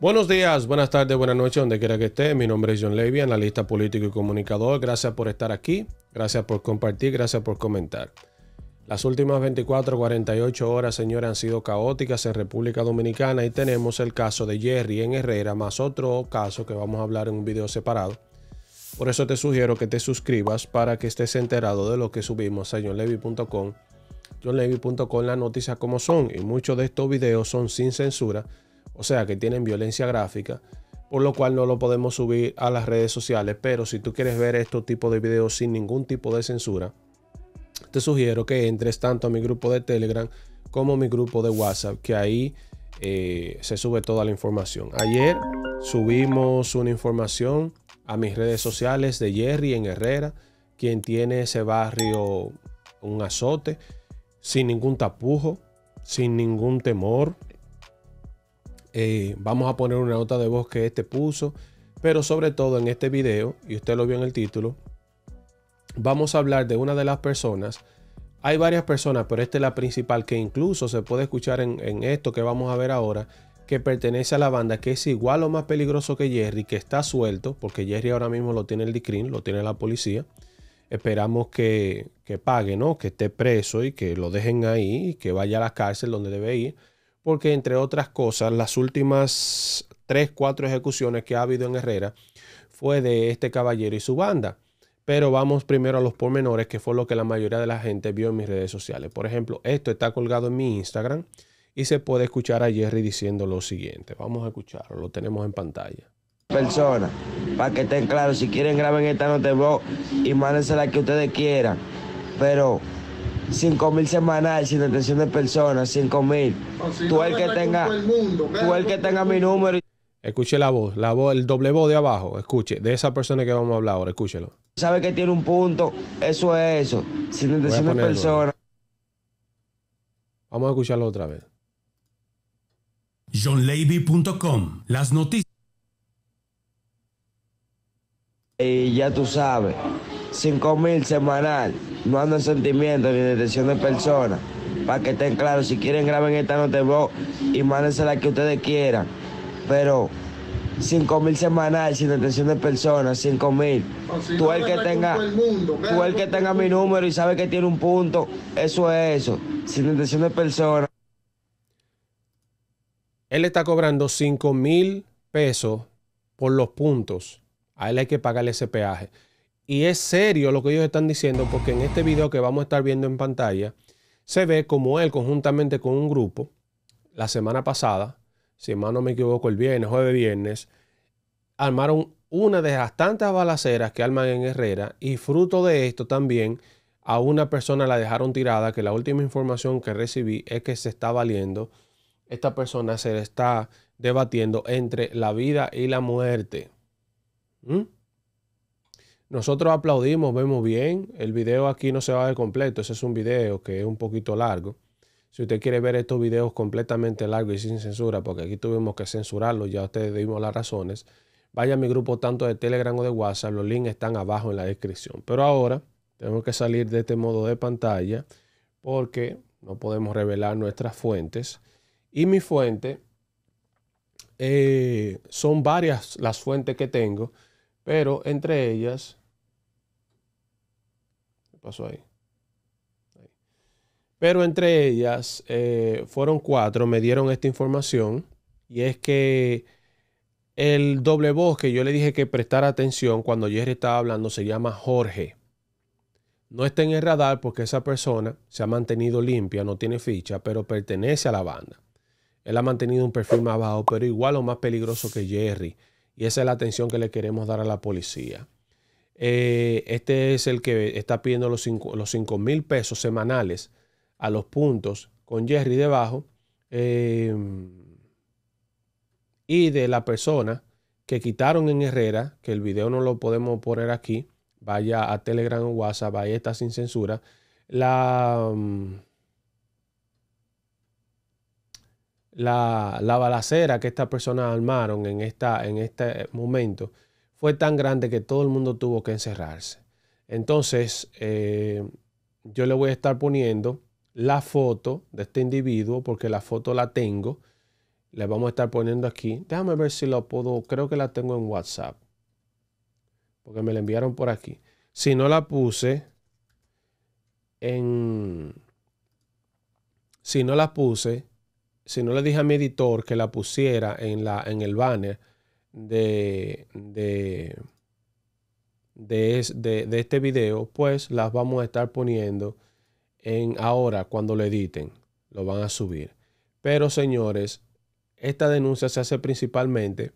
Buenos días, buenas tardes, buenas noches, donde quiera que esté. Mi nombre es John Levy, analista político y comunicador. Gracias por estar aquí, gracias por compartir, gracias por comentar. Las últimas 24, 48 horas, señores, han sido caóticas en República Dominicana y tenemos el caso de Jerry en Herrera, más otro caso que vamos a hablar en un video separado. Por eso te sugiero que te suscribas para que estés enterado de lo que subimos a johnlevy.com, johnlevy.com, las noticias como son y muchos de estos videos son sin censura o sea que tienen violencia gráfica, por lo cual no lo podemos subir a las redes sociales. Pero si tú quieres ver estos tipos de videos sin ningún tipo de censura, te sugiero que entres tanto a mi grupo de Telegram como a mi grupo de WhatsApp, que ahí eh, se sube toda la información. Ayer subimos una información a mis redes sociales de Jerry en Herrera, quien tiene ese barrio un azote, sin ningún tapujo, sin ningún temor, eh, vamos a poner una nota de voz que este puso, pero sobre todo en este video, y usted lo vio en el título, vamos a hablar de una de las personas. Hay varias personas, pero esta es la principal que incluso se puede escuchar en, esto que vamos a ver ahora, que pertenece a la banda, que es igual o más peligroso que Jerry, que está suelto, porque Jerry ahora mismo lo tiene el DICRIN, lo tiene la policía. Esperamos que, que pague, ¿no? Que esté preso y que lo dejen ahí y que vaya a la cárcel donde debe ir porque entre otras cosas, las últimas tres cuatro ejecuciones que ha habido en Herrera fue de este caballero y su banda. Pero vamos primero a los pormenores, que fue lo que la mayoría de la gente vio en mis redes sociales. Por ejemplo, esto está colgado en mi Instagram y se puede escuchar a Jerry diciendo lo siguiente. Vamos a escucharlo, lo tenemos en pantalla. Personas, para que estén claros, si quieren graben esta nota de voz y mándensela que ustedes quieran. Pero 5.000 mil sin atención de personas, 5.000 ah, tú el que tenga, tú que tenga mi número. Escuche la voz, la voz, el doble voz de abajo, escuche, de esa persona que vamos a hablar ahora, escúchelo. Sabe que tiene un punto, eso es eso, sin atención de personas. Vamos a escucharlo otra vez. las noticias. Y eh, ya tú sabes. 5 mil semanal. No ando en sentimientos ni detención de personas. Para que estén claros, si quieren graben esta nota voz y la que ustedes quieran. Pero 5 mil semanal sin detención de personas, 5 mil. Ah, tú el que tenga, tú el que tenga mi número y sabe que tiene un punto, eso es eso, sin detención de personas. Él está cobrando 5 mil pesos por los puntos. A él hay que pagarle ese peaje. Y es serio lo que ellos están diciendo porque en este video que vamos a estar viendo en pantalla, se ve como él conjuntamente con un grupo, la semana pasada, si más no me equivoco, el viernes, jueves, viernes, armaron una de las tantas balaceras que arman en Herrera y fruto de esto también a una persona la dejaron tirada, que la última información que recibí es que se está valiendo, esta persona se está debatiendo entre la vida y la muerte. ¿Mm? Nosotros aplaudimos, vemos bien. El video aquí no se va a ver completo. Ese es un video que es un poquito largo. Si usted quiere ver estos videos completamente largos y sin censura, porque aquí tuvimos que censurarlo, ya ustedes dimos las razones, vaya a mi grupo tanto de Telegram o de WhatsApp. Los links están abajo en la descripción. Pero ahora tenemos que salir de este modo de pantalla porque no podemos revelar nuestras fuentes. Y mi fuente eh, son varias las fuentes que tengo pero entre ellas, pasó ahí? Pero entre ellas eh, fueron cuatro, me dieron esta información y es que el doble voz que yo le dije que prestara atención cuando Jerry estaba hablando se llama Jorge. No está en el radar porque esa persona se ha mantenido limpia, no tiene ficha, pero pertenece a la banda. Él ha mantenido un perfil más bajo, pero igual o más peligroso que Jerry. Y esa es la atención que le queremos dar a la policía. Eh, este es el que está pidiendo los 5 mil pesos semanales a los puntos con Jerry debajo. Eh, y de la persona que quitaron en Herrera, que el video no lo podemos poner aquí, vaya a Telegram o WhatsApp, ahí está sin censura. La, mm, la, balacera que estas personas armaron en, esta, en este momento fue tan grande que todo el mundo tuvo que encerrarse. Entonces, eh, yo le voy a estar poniendo la foto de este individuo, porque la foto la tengo. Le vamos a estar poniendo aquí. Déjame ver si lo puedo. Creo que la tengo en WhatsApp. Porque me la enviaron por aquí. Si no la puse en... Si no la puse si no le dije a mi editor que la pusiera en, la, en el banner de, de, de, este video, pues las vamos a estar poniendo en ahora cuando lo editen. Lo van a subir. Pero señores, esta denuncia se hace principalmente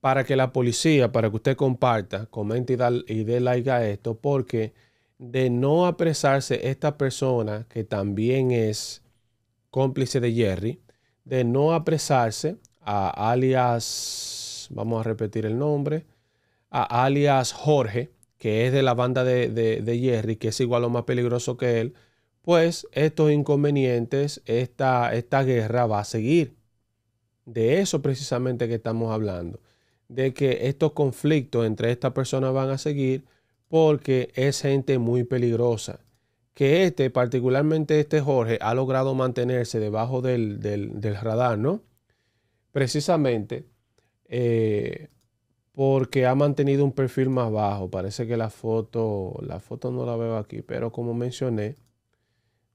para que la policía, para que usted comparta, comente y dé like a esto, porque de no apresarse esta persona que también es cómplice de Jerry, de no apresarse a alias, vamos a repetir el nombre, a alias Jorge, que es de la banda de, de, Jerry, que es igual o más peligroso que él, pues estos inconvenientes, esta, esta guerra va a seguir. De eso precisamente que estamos hablando, de que estos conflictos entre estas personas van a seguir porque es gente muy peligrosa que este, particularmente este Jorge, ha logrado mantenerse debajo del, del, radar, ¿no? Precisamente eh, porque ha mantenido un perfil más bajo. Parece que la foto, la foto no la veo aquí, pero como mencioné,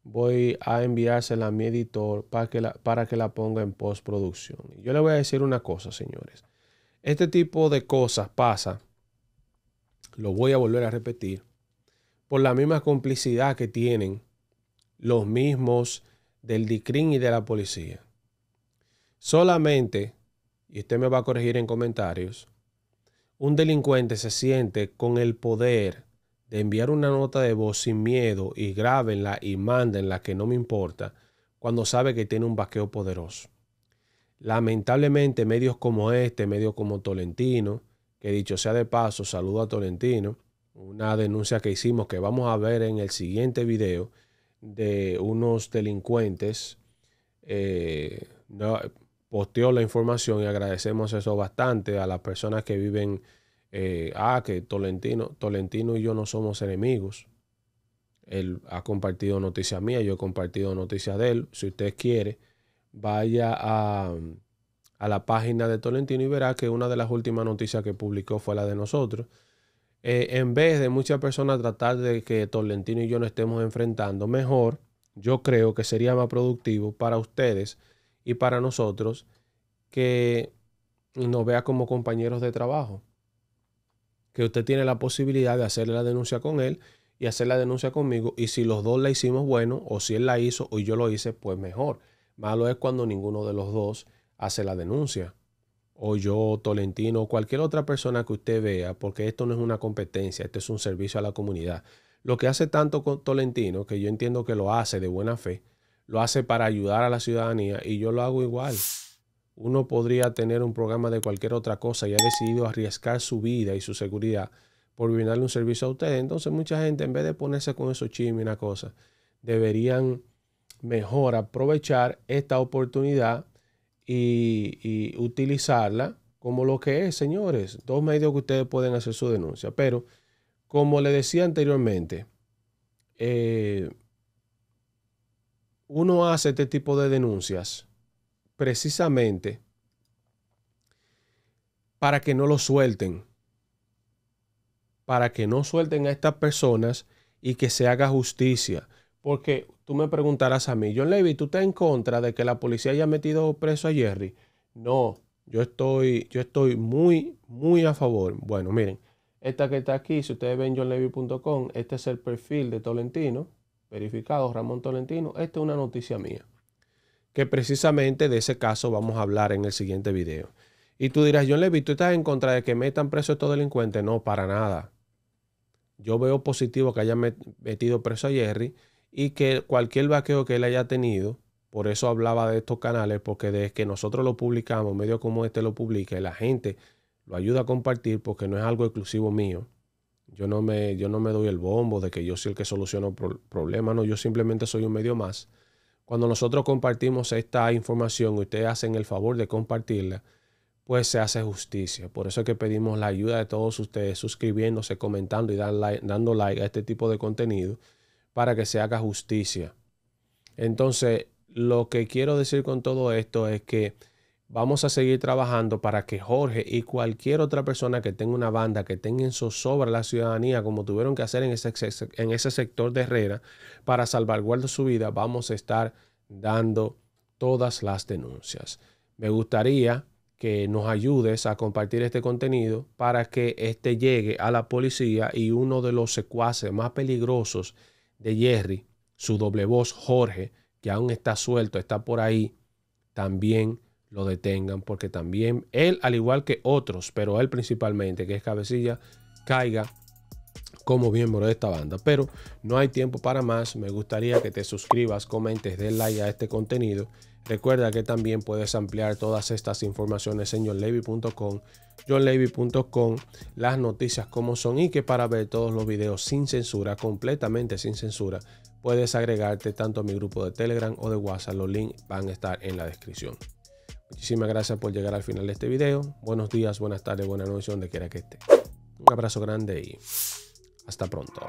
voy a enviársela a mi editor para que la, para que la ponga en postproducción. Yo le voy a decir una cosa, señores. Este tipo de cosas pasa, lo voy a volver a repetir, por la misma complicidad que tienen los mismos del DICRIN y de la policía. Solamente, y usted me va a corregir en comentarios, un delincuente se siente con el poder de enviar una nota de voz sin miedo y grábenla y mándenla que no me importa cuando sabe que tiene un vaqueo poderoso. Lamentablemente medios como este, medios como Tolentino, que dicho sea de paso, saludo a Tolentino, una denuncia que hicimos que vamos a ver en el siguiente video de unos delincuentes. Eh, posteó la información y agradecemos eso bastante a las personas que viven. Eh, ah, que Tolentino, Tolentino y yo no somos enemigos. Él ha compartido noticias mías, yo he compartido noticias de él. Si usted quiere, vaya a, a la página de Tolentino y verá que una de las últimas noticias que publicó fue la de nosotros. Eh, en vez de muchas personas tratar de que Tolentino y yo nos estemos enfrentando, mejor yo creo que sería más productivo para ustedes y para nosotros que nos vea como compañeros de trabajo. Que usted tiene la posibilidad de hacerle la denuncia con él y hacer la denuncia conmigo. Y si los dos la hicimos bueno, o si él la hizo o yo lo hice, pues mejor. Malo es cuando ninguno de los dos hace la denuncia o yo, Tolentino, o cualquier otra persona que usted vea, porque esto no es una competencia, esto es un servicio a la comunidad. Lo que hace tanto con Tolentino, que yo entiendo que lo hace de buena fe, lo hace para ayudar a la ciudadanía y yo lo hago igual. Uno podría tener un programa de cualquier otra cosa y ha decidido arriesgar su vida y su seguridad por brindarle un servicio a usted. Entonces mucha gente, en vez de ponerse con esos chismes y una cosa, deberían mejor aprovechar esta oportunidad y, utilizarla como lo que es, señores. Dos medios que ustedes pueden hacer su denuncia. Pero, como le decía anteriormente, eh, uno hace este tipo de denuncias precisamente para que no lo suelten, para que no suelten a estas personas y que se haga justicia. Porque tú me preguntarás a mí, John Levy, ¿tú estás en contra de que la policía haya metido preso a Jerry? No, yo estoy, yo estoy muy, muy a favor. Bueno, miren, esta que está aquí, si ustedes ven johnlevy.com, este es el perfil de Tolentino, verificado, Ramón Tolentino. Esta es una noticia mía, que precisamente de ese caso vamos a hablar en el siguiente video. Y tú dirás, John Levy, ¿tú estás en contra de que metan preso a estos delincuentes? No, para nada. Yo veo positivo que hayan metido preso a Jerry y que cualquier vaqueo que él haya tenido, por eso hablaba de estos canales, porque desde que nosotros lo publicamos, medio como este lo publica y la gente lo ayuda a compartir, porque no es algo exclusivo mío. Yo no me, yo no me doy el bombo de que yo soy el que soluciono problemas, no, yo simplemente soy un medio más. Cuando nosotros compartimos esta información y ustedes hacen el favor de compartirla, pues se hace justicia. Por eso es que pedimos la ayuda de todos ustedes suscribiéndose, comentando y dando like a este tipo de contenido para que se haga justicia. Entonces, lo que quiero decir con todo esto es que vamos a seguir trabajando para que Jorge y cualquier otra persona que tenga una banda, que tenga en zozobra la ciudadanía, como tuvieron que hacer en ese, en ese sector de Herrera, para salvaguardar su vida, vamos a estar dando todas las denuncias. Me gustaría que nos ayudes a compartir este contenido para que este llegue a la policía y uno de los secuaces más peligrosos de Jerry, su doble voz Jorge, que aún está suelto, está por ahí, también lo detengan, porque también él, al igual que otros, pero él principalmente, que es cabecilla, caiga como miembro de esta banda. Pero no hay tiempo para más. Me gustaría que te suscribas, comentes, den like a este contenido Recuerda que también puedes ampliar todas estas informaciones en johnlevy.com, johnlevy.com, las noticias como son y que para ver todos los videos sin censura, completamente sin censura, puedes agregarte tanto a mi grupo de Telegram o de WhatsApp. Los links van a estar en la descripción. Muchísimas gracias por llegar al final de este video. Buenos días, buenas tardes, buenas noches, donde quiera que esté. Un abrazo grande y hasta pronto.